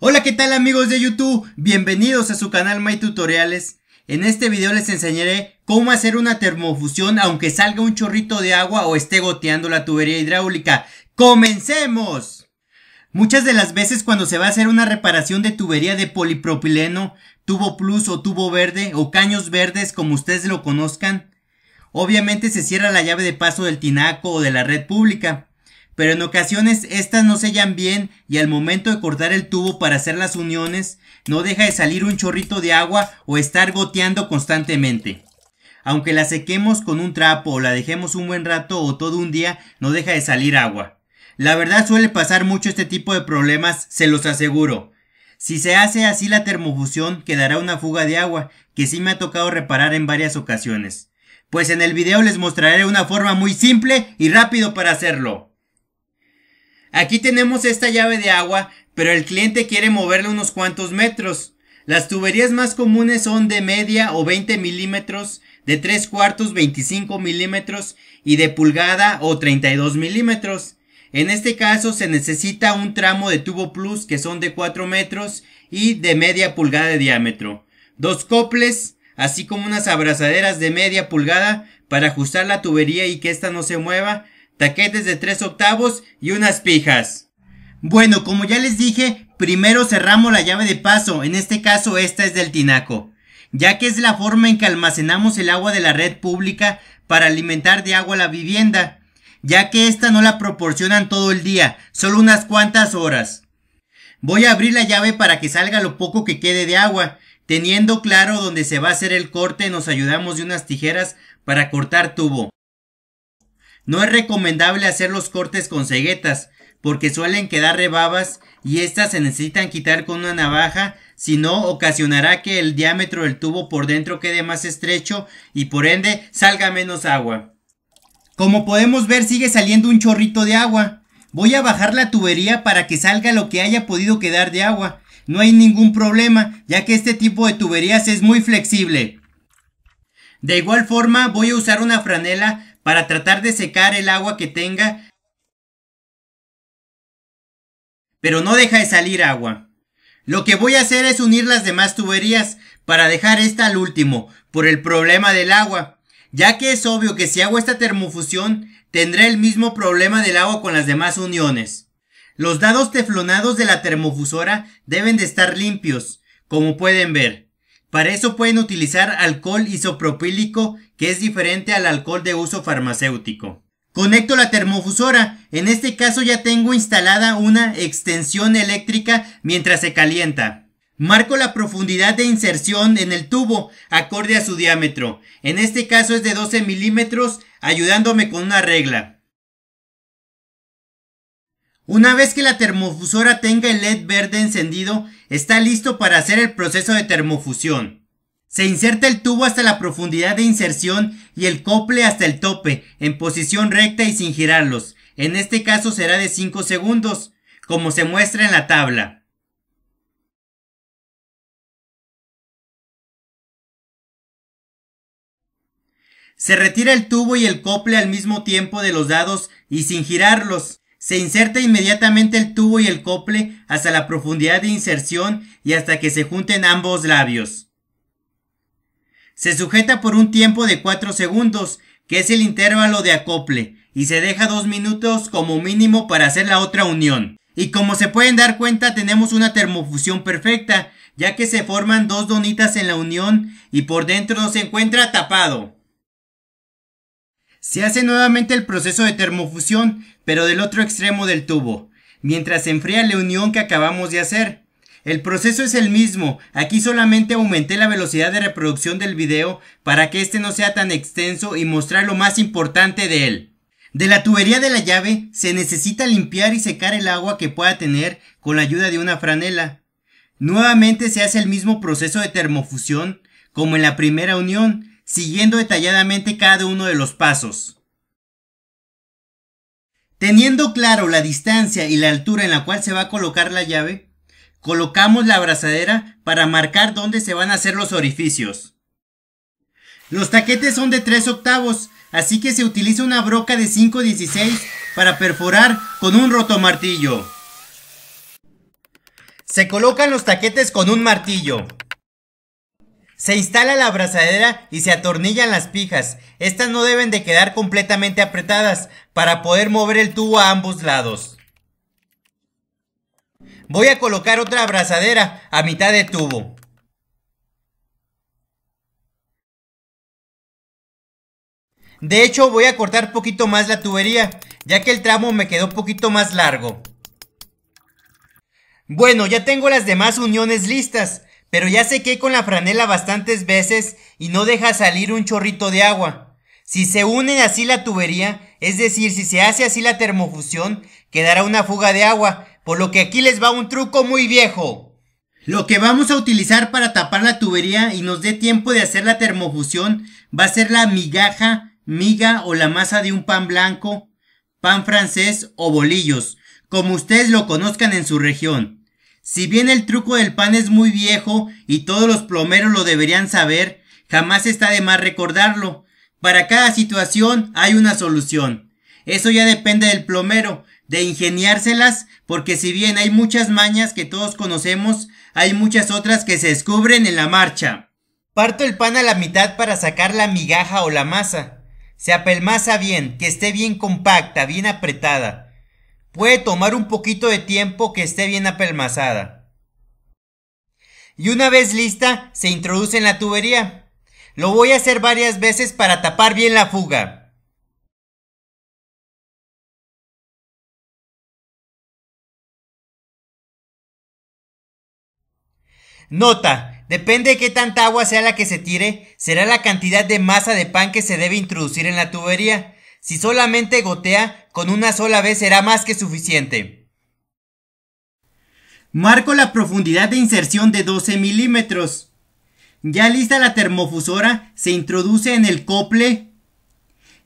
Hola, ¿qué tal amigos de YouTube? Bienvenidos a su canal My Tutoriales. En este video les enseñaré cómo hacer una termofusión aunque salga un chorrito de agua o esté goteando la tubería hidráulica. ¡Comencemos! Muchas de las veces cuando se va a hacer una reparación de tubería de polipropileno tubo plus o tubo verde o caños verdes como ustedes lo conozcan. Obviamente se cierra la llave de paso del tinaco o de la red pública, pero en ocasiones estas no sellan bien y al momento de cortar el tubo para hacer las uniones no deja de salir un chorrito de agua o estar goteando constantemente. Aunque la sequemos con un trapo o la dejemos un buen rato o todo un día, no deja de salir agua. La verdad suele pasar mucho este tipo de problemas, se los aseguro. Si se hace así la termofusión quedará una fuga de agua, que sí me ha tocado reparar en varias ocasiones. Pues en el video les mostraré una forma muy simple y rápido para hacerlo. Aquí tenemos esta llave de agua, pero el cliente quiere moverla unos cuantos metros. Las tuberías más comunes son de media o 20 milímetros, de tres cuartos 25 milímetros y de pulgada o 32 milímetros. En este caso se necesita un tramo de tubo plus que son de 4 metros y de media pulgada de diámetro, dos coples, así como unas abrazaderas de media pulgada para ajustar la tubería y que ésta no se mueva, taquetes de 3 octavos y unas pijas. Bueno, como ya les dije, primero cerramos la llave de paso, en este caso esta es del tinaco, ya que es la forma en que almacenamos el agua de la red pública para alimentar de agua la vivienda, ya que esta no la proporcionan todo el día, solo unas cuantas horas. Voy a abrir la llave para que salga lo poco que quede de agua. Teniendo claro dónde se va a hacer el corte, nos ayudamos de unas tijeras para cortar tubo. No es recomendable hacer los cortes con ceguetas, porque suelen quedar rebabas y estas se necesitan quitar con una navaja, si no ocasionará que el diámetro del tubo por dentro quede más estrecho y por ende salga menos agua. Como podemos ver sigue saliendo un chorrito de agua. Voy a bajar la tubería para que salga lo que haya podido quedar de agua. No hay ningún problema, ya que este tipo de tuberías es muy flexible. De igual forma voy a usar una franela para tratar de secar el agua que tenga. Pero no deja de salir agua. Lo que voy a hacer es unir las demás tuberías para dejar esta al último, por el problema del agua ya que es obvio que si hago esta termofusión tendré el mismo problema del agua con las demás uniones. Los dados teflonados de la termofusora deben de estar limpios, como pueden ver. Para eso pueden utilizar alcohol isopropílico que es diferente al alcohol de uso farmacéutico. Conecto la termofusora, en este caso ya tengo instalada una extensión eléctrica mientras se calienta. Marco la profundidad de inserción en el tubo acorde a su diámetro. En este caso es de 12 milímetros, ayudándome con una regla. Una vez que la termofusora tenga el LED verde encendido, está listo para hacer el proceso de termofusión. Se inserta el tubo hasta la profundidad de inserción y el cople hasta el tope, en posición recta y sin girarlos. En este caso será de 5 segundos, como se muestra en la tabla. Se retira el tubo y el cople al mismo tiempo de los dados y sin girarlos. Se inserta inmediatamente el tubo y el cople hasta la profundidad de inserción y hasta que se junten ambos labios. Se sujeta por un tiempo de 4 segundos, que es el intervalo de acople, y se deja 2 minutos como mínimo para hacer la otra unión. Y como se pueden dar cuenta tenemos una termofusión perfecta, ya que se forman dos donitas en la unión y por dentro se encuentra tapado. Se hace nuevamente el proceso de termofusión, pero del otro extremo del tubo, mientras se enfría la unión que acabamos de hacer. El proceso es el mismo, aquí solamente aumenté la velocidad de reproducción del video para que este no sea tan extenso y mostrar lo más importante de él. De la tubería de la llave se necesita limpiar y secar el agua que pueda tener con la ayuda de una franela. Nuevamente se hace el mismo proceso de termofusión como en la primera unión, siguiendo detalladamente cada uno de los pasos. Teniendo claro la distancia y la altura en la cual se va a colocar la llave, colocamos la abrazadera para marcar dónde se van a hacer los orificios. Los taquetes son de 3 octavos, así que se utiliza una broca de 5.16 para perforar con un rotomartillo. Se colocan los taquetes con un martillo. Se instala la abrazadera y se atornillan las pijas. Estas no deben de quedar completamente apretadas para poder mover el tubo a ambos lados. Voy a colocar otra abrazadera a mitad de tubo. De hecho voy a cortar poquito más la tubería, ya que el tramo me quedó poquito más largo. Bueno, ya tengo las demás uniones listas pero ya que con la franela bastantes veces y no deja salir un chorrito de agua. Si se une así la tubería, es decir, si se hace así la termofusión, quedará una fuga de agua, por lo que aquí les va un truco muy viejo. Lo que vamos a utilizar para tapar la tubería y nos dé tiempo de hacer la termofusión va a ser la migaja, miga o la masa de un pan blanco, pan francés o bolillos, como ustedes lo conozcan en su región. Si bien el truco del pan es muy viejo y todos los plomeros lo deberían saber, jamás está de más recordarlo. Para cada situación hay una solución. Eso ya depende del plomero, de ingeniárselas, porque si bien hay muchas mañas que todos conocemos, hay muchas otras que se descubren en la marcha. Parto el pan a la mitad para sacar la migaja o la masa. Se apelmaza bien, que esté bien compacta, bien apretada puede tomar un poquito de tiempo que esté bien apelmazada. Y una vez lista, se introduce en la tubería. Lo voy a hacer varias veces para tapar bien la fuga. Nota, depende de qué tanta agua sea la que se tire, será la cantidad de masa de pan que se debe introducir en la tubería. Si solamente gotea, con una sola vez será más que suficiente. Marco la profundidad de inserción de 12 milímetros. Ya lista la termofusora, se introduce en el cople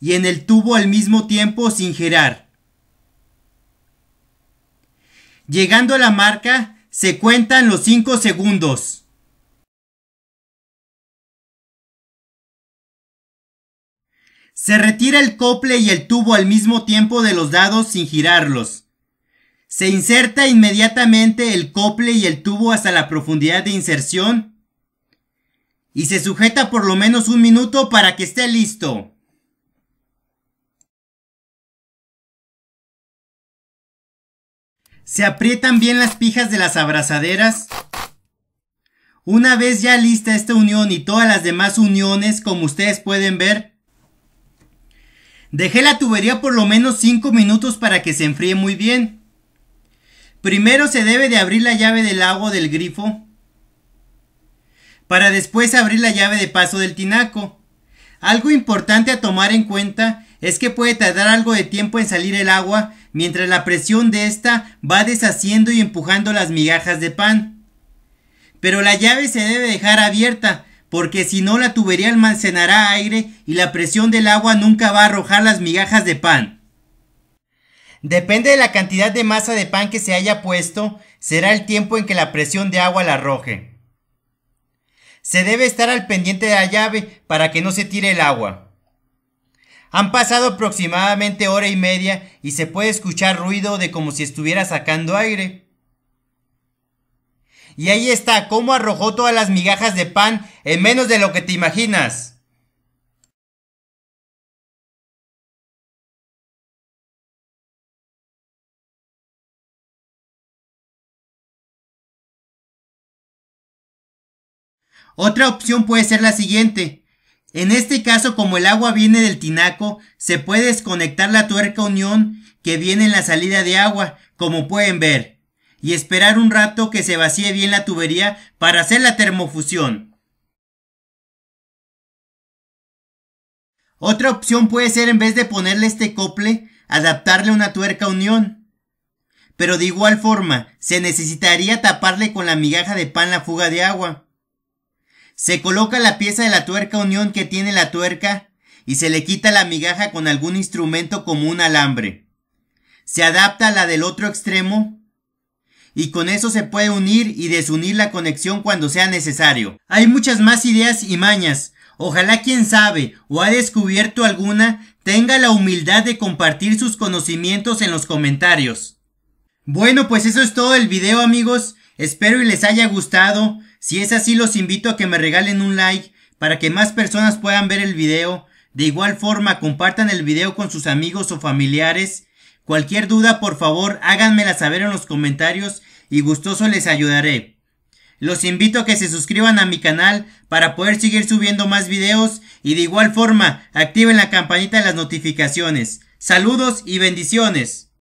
y en el tubo al mismo tiempo sin girar. Llegando a la marca, se cuentan los 5 segundos. Se retira el cople y el tubo al mismo tiempo de los dados sin girarlos. Se inserta inmediatamente el cople y el tubo hasta la profundidad de inserción y se sujeta por lo menos un minuto para que esté listo. Se aprietan bien las pijas de las abrazaderas. Una vez ya lista esta unión y todas las demás uniones, como ustedes pueden ver, Dejé la tubería por lo menos 5 minutos para que se enfríe muy bien. Primero se debe de abrir la llave del agua del grifo para después abrir la llave de paso del tinaco. Algo importante a tomar en cuenta es que puede tardar algo de tiempo en salir el agua mientras la presión de esta va deshaciendo y empujando las migajas de pan. Pero la llave se debe dejar abierta porque si no la tubería almacenará aire y la presión del agua nunca va a arrojar las migajas de pan. Depende de la cantidad de masa de pan que se haya puesto, será el tiempo en que la presión de agua la arroje. Se debe estar al pendiente de la llave para que no se tire el agua. Han pasado aproximadamente hora y media y se puede escuchar ruido de como si estuviera sacando aire. Y ahí está, cómo arrojó todas las migajas de pan en menos de lo que te imaginas. Otra opción puede ser la siguiente. En este caso, como el agua viene del tinaco, se puede desconectar la tuerca unión que viene en la salida de agua, como pueden ver y esperar un rato que se vacíe bien la tubería para hacer la termofusión. Otra opción puede ser en vez de ponerle este cople, adaptarle una tuerca unión. Pero de igual forma, se necesitaría taparle con la migaja de pan la fuga de agua. Se coloca la pieza de la tuerca unión que tiene la tuerca y se le quita la migaja con algún instrumento como un alambre. Se adapta a la del otro extremo y con eso se puede unir y desunir la conexión cuando sea necesario. Hay muchas más ideas y mañas. Ojalá quien sabe o ha descubierto alguna tenga la humildad de compartir sus conocimientos en los comentarios. Bueno, pues eso es todo el video amigos. Espero y les haya gustado. Si es así los invito a que me regalen un like para que más personas puedan ver el video. De igual forma compartan el video con sus amigos o familiares Cualquier duda, por favor, háganmela saber en los comentarios y gustoso les ayudaré. Los invito a que se suscriban a mi canal para poder seguir subiendo más videos y de igual forma activen la campanita de las notificaciones. Saludos y bendiciones.